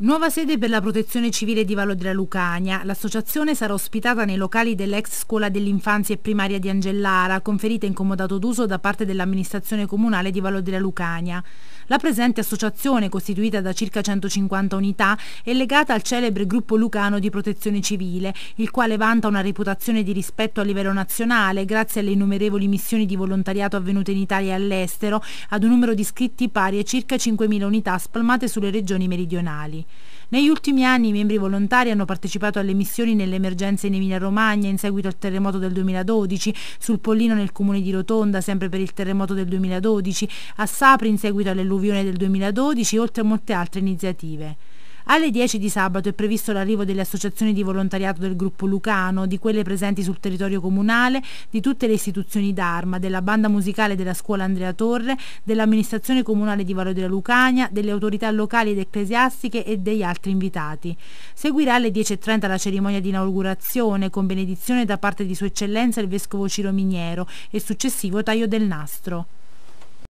Nuova sede per la protezione civile di Vallo della Lucania. L'associazione sarà ospitata nei locali dell'ex scuola dell'infanzia e primaria di Angellara, conferita in comodato d'uso da parte dell'amministrazione comunale di Vallo della Lucania. La presente associazione, costituita da circa 150 unità, è legata al celebre gruppo lucano di protezione civile, il quale vanta una reputazione di rispetto a livello nazionale grazie alle innumerevoli missioni di volontariato avvenute in Italia e all'estero, ad un numero di iscritti pari a circa 5.000 unità spalmate sulle regioni meridionali. Negli ultimi anni i membri volontari hanno partecipato alle missioni nelle emergenze in Emilia-Romagna in seguito al terremoto del 2012, sul Pollino nel comune di Rotonda sempre per il terremoto del 2012, a Sapri in seguito all'alluvione del 2012, oltre a molte altre iniziative. Alle 10 di sabato è previsto l'arrivo delle associazioni di volontariato del gruppo Lucano, di quelle presenti sul territorio comunale, di tutte le istituzioni d'arma, della banda musicale della scuola Andrea Torre, dell'amministrazione comunale di Valo della Lucania, delle autorità locali ed ecclesiastiche e degli altri invitati. Seguirà alle 10.30 la cerimonia di inaugurazione con benedizione da parte di Sua Eccellenza il Vescovo Ciro Miniero e successivo taglio del nastro.